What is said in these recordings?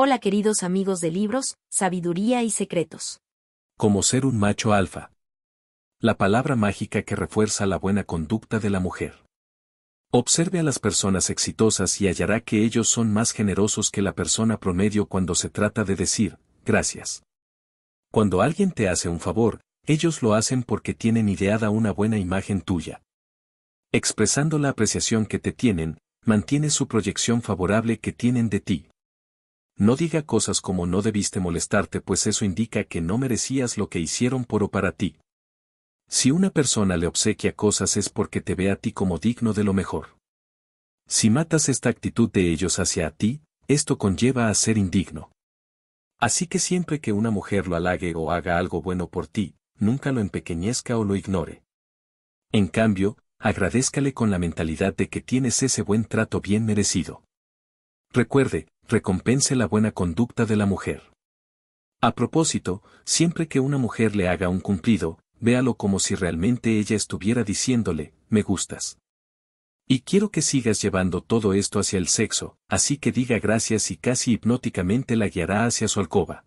Hola queridos amigos de libros, sabiduría y secretos. Como ser un macho alfa. La palabra mágica que refuerza la buena conducta de la mujer. Observe a las personas exitosas y hallará que ellos son más generosos que la persona promedio cuando se trata de decir, gracias. Cuando alguien te hace un favor, ellos lo hacen porque tienen ideada una buena imagen tuya. Expresando la apreciación que te tienen, mantienes su proyección favorable que tienen de ti no diga cosas como no debiste molestarte pues eso indica que no merecías lo que hicieron por o para ti. Si una persona le obsequia cosas es porque te ve a ti como digno de lo mejor. Si matas esta actitud de ellos hacia ti, esto conlleva a ser indigno. Así que siempre que una mujer lo halague o haga algo bueno por ti, nunca lo empequeñezca o lo ignore. En cambio, agradézcale con la mentalidad de que tienes ese buen trato bien merecido. Recuerde, recompense la buena conducta de la mujer. A propósito, siempre que una mujer le haga un cumplido, véalo como si realmente ella estuviera diciéndole, me gustas. Y quiero que sigas llevando todo esto hacia el sexo, así que diga gracias y casi hipnóticamente la guiará hacia su alcoba.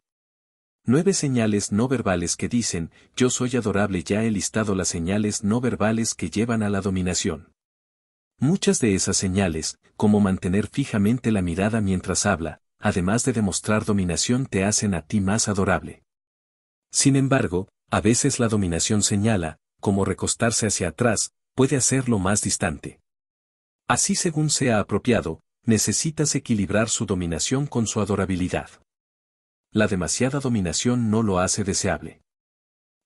Nueve señales no verbales que dicen, yo soy adorable ya he listado las señales no verbales que llevan a la dominación. Muchas de esas señales, como mantener fijamente la mirada mientras habla, además de demostrar dominación te hacen a ti más adorable. Sin embargo, a veces la dominación señala, como recostarse hacia atrás, puede hacerlo más distante. Así según sea apropiado, necesitas equilibrar su dominación con su adorabilidad. La demasiada dominación no lo hace deseable.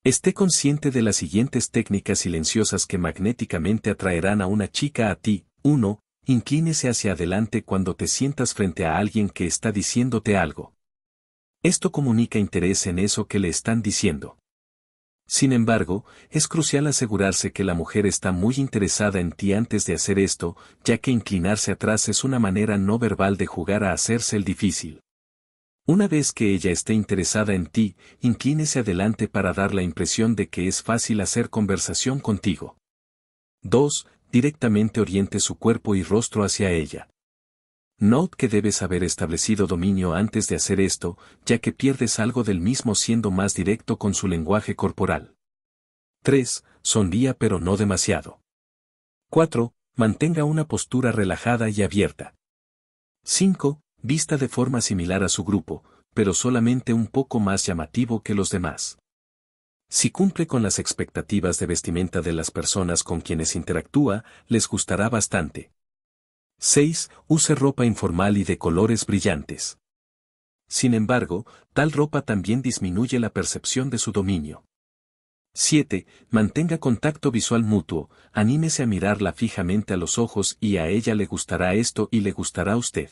Esté consciente de las siguientes técnicas silenciosas que magnéticamente atraerán a una chica a ti. 1. Inclínese hacia adelante cuando te sientas frente a alguien que está diciéndote algo. Esto comunica interés en eso que le están diciendo. Sin embargo, es crucial asegurarse que la mujer está muy interesada en ti antes de hacer esto, ya que inclinarse atrás es una manera no verbal de jugar a hacerse el difícil. Una vez que ella esté interesada en ti, inclínese adelante para dar la impresión de que es fácil hacer conversación contigo. 2. Directamente oriente su cuerpo y rostro hacia ella. Note que debes haber establecido dominio antes de hacer esto, ya que pierdes algo del mismo siendo más directo con su lenguaje corporal. 3. Sonría pero no demasiado. 4. Mantenga una postura relajada y abierta. 5 vista de forma similar a su grupo, pero solamente un poco más llamativo que los demás. Si cumple con las expectativas de vestimenta de las personas con quienes interactúa, les gustará bastante. 6. Use ropa informal y de colores brillantes. Sin embargo, tal ropa también disminuye la percepción de su dominio. 7. Mantenga contacto visual mutuo, anímese a mirarla fijamente a los ojos y a ella le gustará esto y le gustará a usted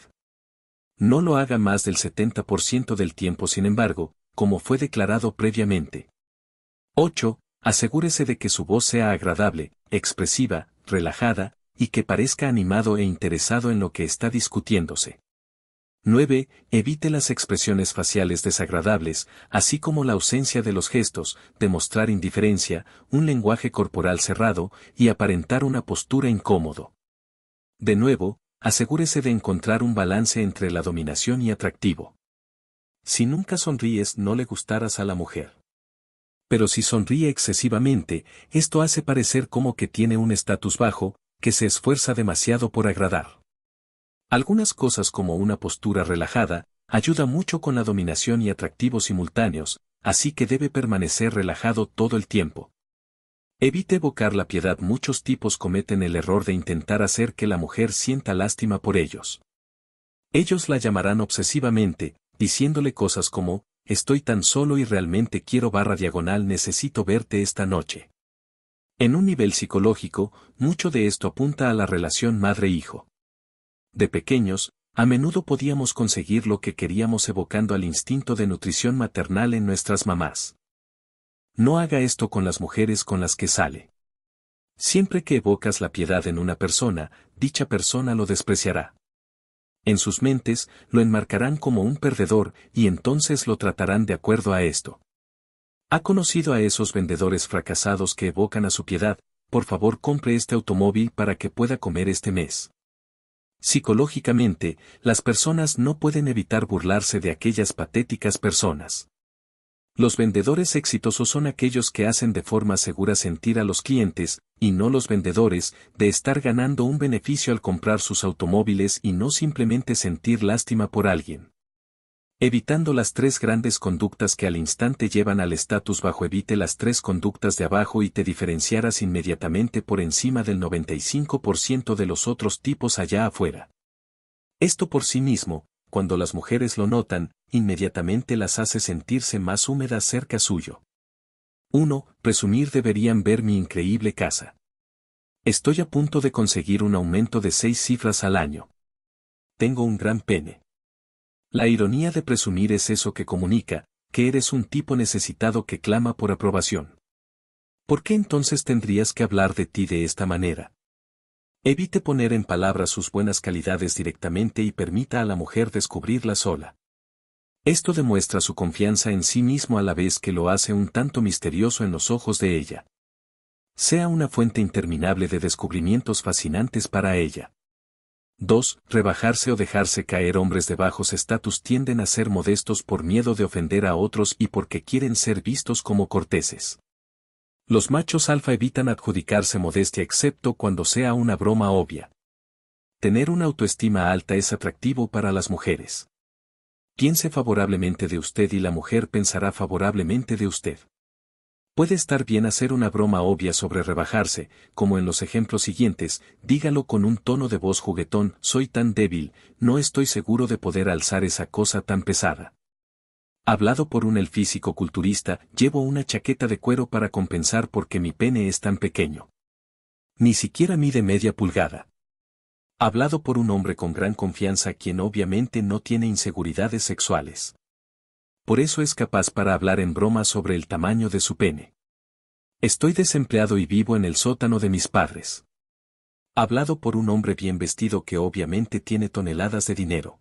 no lo haga más del 70% del tiempo sin embargo, como fue declarado previamente. 8. Asegúrese de que su voz sea agradable, expresiva, relajada, y que parezca animado e interesado en lo que está discutiéndose. 9. Evite las expresiones faciales desagradables, así como la ausencia de los gestos, demostrar indiferencia, un lenguaje corporal cerrado y aparentar una postura incómodo. De nuevo, asegúrese de encontrar un balance entre la dominación y atractivo. Si nunca sonríes no le gustarás a la mujer. Pero si sonríe excesivamente, esto hace parecer como que tiene un estatus bajo, que se esfuerza demasiado por agradar. Algunas cosas como una postura relajada, ayuda mucho con la dominación y atractivo simultáneos, así que debe permanecer relajado todo el tiempo. Evite evocar la piedad. Muchos tipos cometen el error de intentar hacer que la mujer sienta lástima por ellos. Ellos la llamarán obsesivamente, diciéndole cosas como, estoy tan solo y realmente quiero barra diagonal necesito verte esta noche. En un nivel psicológico, mucho de esto apunta a la relación madre-hijo. De pequeños, a menudo podíamos conseguir lo que queríamos evocando al instinto de nutrición maternal en nuestras mamás. No haga esto con las mujeres con las que sale. Siempre que evocas la piedad en una persona, dicha persona lo despreciará. En sus mentes, lo enmarcarán como un perdedor y entonces lo tratarán de acuerdo a esto. ¿Ha conocido a esos vendedores fracasados que evocan a su piedad? Por favor compre este automóvil para que pueda comer este mes. Psicológicamente, las personas no pueden evitar burlarse de aquellas patéticas personas. Los vendedores exitosos son aquellos que hacen de forma segura sentir a los clientes, y no los vendedores, de estar ganando un beneficio al comprar sus automóviles y no simplemente sentir lástima por alguien. Evitando las tres grandes conductas que al instante llevan al estatus bajo evite las tres conductas de abajo y te diferenciarás inmediatamente por encima del 95% de los otros tipos allá afuera. Esto por sí mismo, cuando las mujeres lo notan, inmediatamente las hace sentirse más húmedas cerca suyo. 1. Presumir deberían ver mi increíble casa. Estoy a punto de conseguir un aumento de seis cifras al año. Tengo un gran pene. La ironía de presumir es eso que comunica, que eres un tipo necesitado que clama por aprobación. ¿Por qué entonces tendrías que hablar de ti de esta manera? Evite poner en palabras sus buenas calidades directamente y permita a la mujer descubrirla sola. Esto demuestra su confianza en sí mismo a la vez que lo hace un tanto misterioso en los ojos de ella. Sea una fuente interminable de descubrimientos fascinantes para ella. 2. Rebajarse o dejarse caer hombres de bajos estatus tienden a ser modestos por miedo de ofender a otros y porque quieren ser vistos como corteses. Los machos alfa evitan adjudicarse modestia excepto cuando sea una broma obvia. Tener una autoestima alta es atractivo para las mujeres. Piense favorablemente de usted y la mujer pensará favorablemente de usted. Puede estar bien hacer una broma obvia sobre rebajarse, como en los ejemplos siguientes, dígalo con un tono de voz juguetón, soy tan débil, no estoy seguro de poder alzar esa cosa tan pesada. Hablado por un el físico culturista, llevo una chaqueta de cuero para compensar porque mi pene es tan pequeño. Ni siquiera mide media pulgada. Hablado por un hombre con gran confianza quien obviamente no tiene inseguridades sexuales. Por eso es capaz para hablar en broma sobre el tamaño de su pene. Estoy desempleado y vivo en el sótano de mis padres. Hablado por un hombre bien vestido que obviamente tiene toneladas de dinero.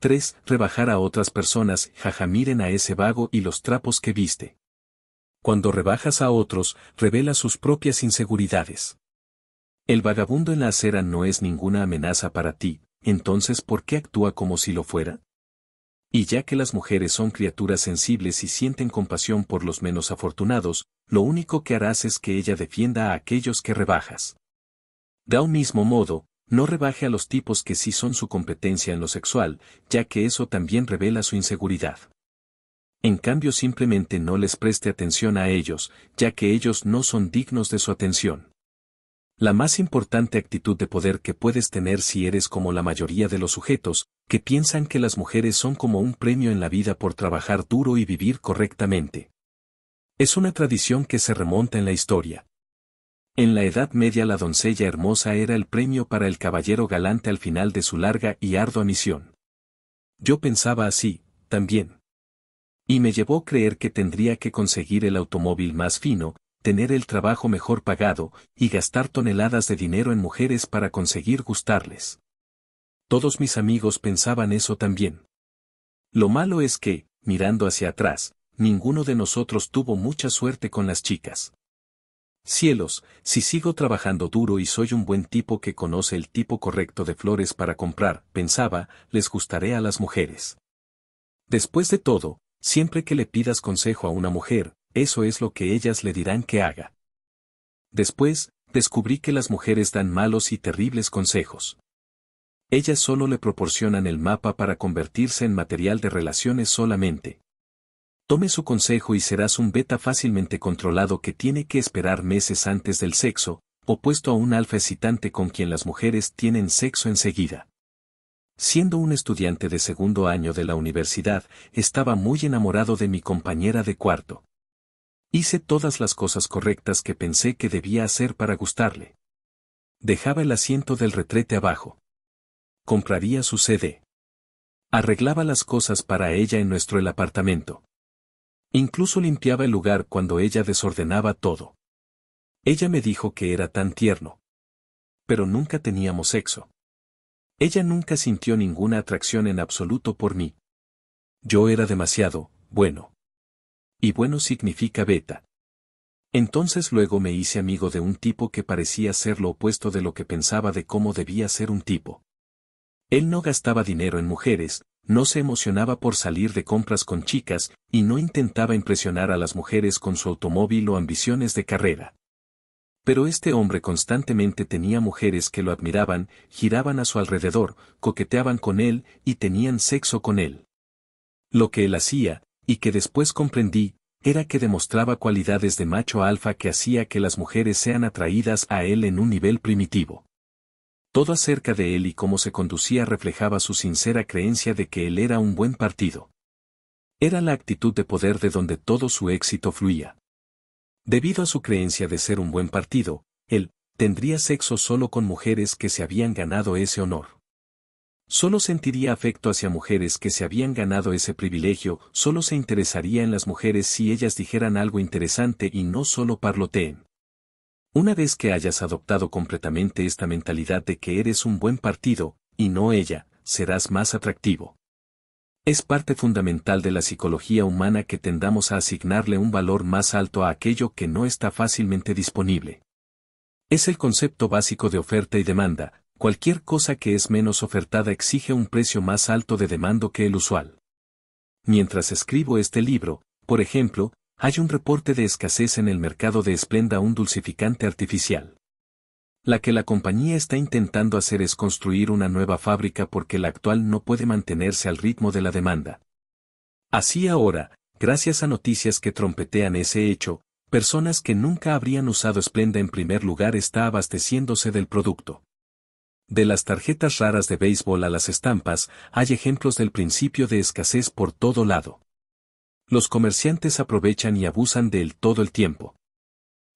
3. Rebajar a otras personas, jaja miren a ese vago y los trapos que viste. Cuando rebajas a otros, revela sus propias inseguridades. El vagabundo en la acera no es ninguna amenaza para ti, entonces ¿por qué actúa como si lo fuera? Y ya que las mujeres son criaturas sensibles y sienten compasión por los menos afortunados, lo único que harás es que ella defienda a aquellos que rebajas. Da un mismo modo, no rebaje a los tipos que sí son su competencia en lo sexual, ya que eso también revela su inseguridad. En cambio simplemente no les preste atención a ellos, ya que ellos no son dignos de su atención. La más importante actitud de poder que puedes tener si eres como la mayoría de los sujetos, que piensan que las mujeres son como un premio en la vida por trabajar duro y vivir correctamente. Es una tradición que se remonta en la historia. En la Edad Media la doncella hermosa era el premio para el caballero galante al final de su larga y ardua misión. Yo pensaba así, también. Y me llevó a creer que tendría que conseguir el automóvil más fino, tener el trabajo mejor pagado, y gastar toneladas de dinero en mujeres para conseguir gustarles. Todos mis amigos pensaban eso también. Lo malo es que, mirando hacia atrás, ninguno de nosotros tuvo mucha suerte con las chicas. Cielos, si sigo trabajando duro y soy un buen tipo que conoce el tipo correcto de flores para comprar, pensaba, les gustaré a las mujeres. Después de todo, siempre que le pidas consejo a una mujer, eso es lo que ellas le dirán que haga. Después, descubrí que las mujeres dan malos y terribles consejos. Ellas solo le proporcionan el mapa para convertirse en material de relaciones solamente. Tome su consejo y serás un beta fácilmente controlado que tiene que esperar meses antes del sexo, opuesto a un alfa excitante con quien las mujeres tienen sexo enseguida. Siendo un estudiante de segundo año de la universidad, estaba muy enamorado de mi compañera de cuarto. Hice todas las cosas correctas que pensé que debía hacer para gustarle. Dejaba el asiento del retrete abajo. Compraría su CD. Arreglaba las cosas para ella en nuestro el apartamento. Incluso limpiaba el lugar cuando ella desordenaba todo. Ella me dijo que era tan tierno. Pero nunca teníamos sexo. Ella nunca sintió ninguna atracción en absoluto por mí. Yo era demasiado, bueno. Y bueno significa beta. Entonces luego me hice amigo de un tipo que parecía ser lo opuesto de lo que pensaba de cómo debía ser un tipo. Él no gastaba dinero en mujeres, no se emocionaba por salir de compras con chicas y no intentaba impresionar a las mujeres con su automóvil o ambiciones de carrera. Pero este hombre constantemente tenía mujeres que lo admiraban, giraban a su alrededor, coqueteaban con él y tenían sexo con él. Lo que él hacía, y que después comprendí, era que demostraba cualidades de macho alfa que hacía que las mujeres sean atraídas a él en un nivel primitivo. Todo acerca de él y cómo se conducía reflejaba su sincera creencia de que él era un buen partido. Era la actitud de poder de donde todo su éxito fluía. Debido a su creencia de ser un buen partido, él tendría sexo solo con mujeres que se habían ganado ese honor. Solo sentiría afecto hacia mujeres que se habían ganado ese privilegio, solo se interesaría en las mujeres si ellas dijeran algo interesante y no solo parloteen. Una vez que hayas adoptado completamente esta mentalidad de que eres un buen partido, y no ella, serás más atractivo. Es parte fundamental de la psicología humana que tendamos a asignarle un valor más alto a aquello que no está fácilmente disponible. Es el concepto básico de oferta y demanda, Cualquier cosa que es menos ofertada exige un precio más alto de demando que el usual. Mientras escribo este libro, por ejemplo, hay un reporte de escasez en el mercado de Esplenda un dulcificante artificial. La que la compañía está intentando hacer es construir una nueva fábrica porque la actual no puede mantenerse al ritmo de la demanda. Así ahora, gracias a noticias que trompetean ese hecho, personas que nunca habrían usado Splenda en primer lugar está abasteciéndose del producto. De las tarjetas raras de béisbol a las estampas, hay ejemplos del principio de escasez por todo lado. Los comerciantes aprovechan y abusan de él todo el tiempo.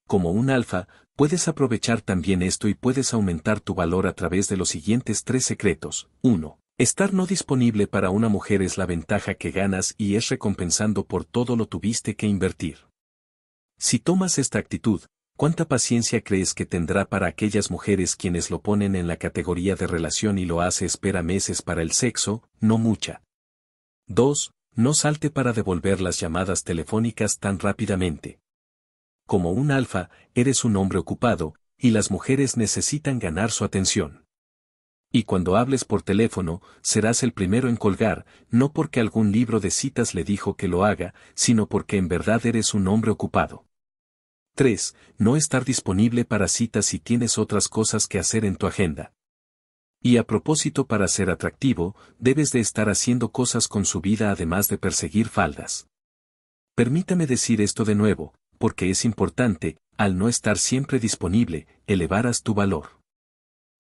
Como un alfa, puedes aprovechar también esto y puedes aumentar tu valor a través de los siguientes tres secretos. 1. Estar no disponible para una mujer es la ventaja que ganas y es recompensando por todo lo tuviste que invertir. Si tomas esta actitud, ¿cuánta paciencia crees que tendrá para aquellas mujeres quienes lo ponen en la categoría de relación y lo hace espera meses para el sexo? No mucha. 2. No salte para devolver las llamadas telefónicas tan rápidamente. Como un alfa, eres un hombre ocupado, y las mujeres necesitan ganar su atención. Y cuando hables por teléfono, serás el primero en colgar, no porque algún libro de citas le dijo que lo haga, sino porque en verdad eres un hombre ocupado. 3. No estar disponible para citas si tienes otras cosas que hacer en tu agenda. Y a propósito para ser atractivo, debes de estar haciendo cosas con su vida además de perseguir faldas. Permítame decir esto de nuevo, porque es importante, al no estar siempre disponible, elevarás tu valor.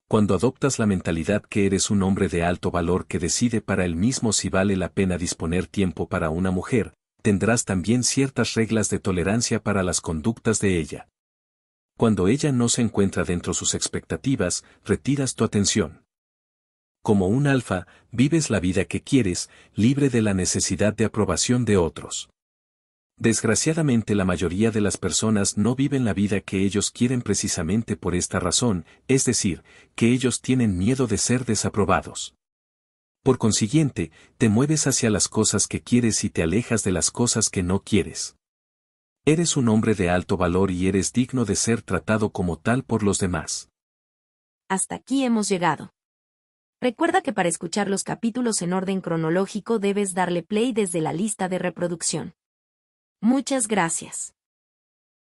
Cuando adoptas la mentalidad que eres un hombre de alto valor que decide para él mismo si vale la pena disponer tiempo para una mujer, tendrás también ciertas reglas de tolerancia para las conductas de ella. Cuando ella no se encuentra dentro sus expectativas, retiras tu atención. Como un alfa, vives la vida que quieres, libre de la necesidad de aprobación de otros. Desgraciadamente la mayoría de las personas no viven la vida que ellos quieren precisamente por esta razón, es decir, que ellos tienen miedo de ser desaprobados. Por consiguiente, te mueves hacia las cosas que quieres y te alejas de las cosas que no quieres. Eres un hombre de alto valor y eres digno de ser tratado como tal por los demás. Hasta aquí hemos llegado. Recuerda que para escuchar los capítulos en orden cronológico debes darle play desde la lista de reproducción. Muchas gracias.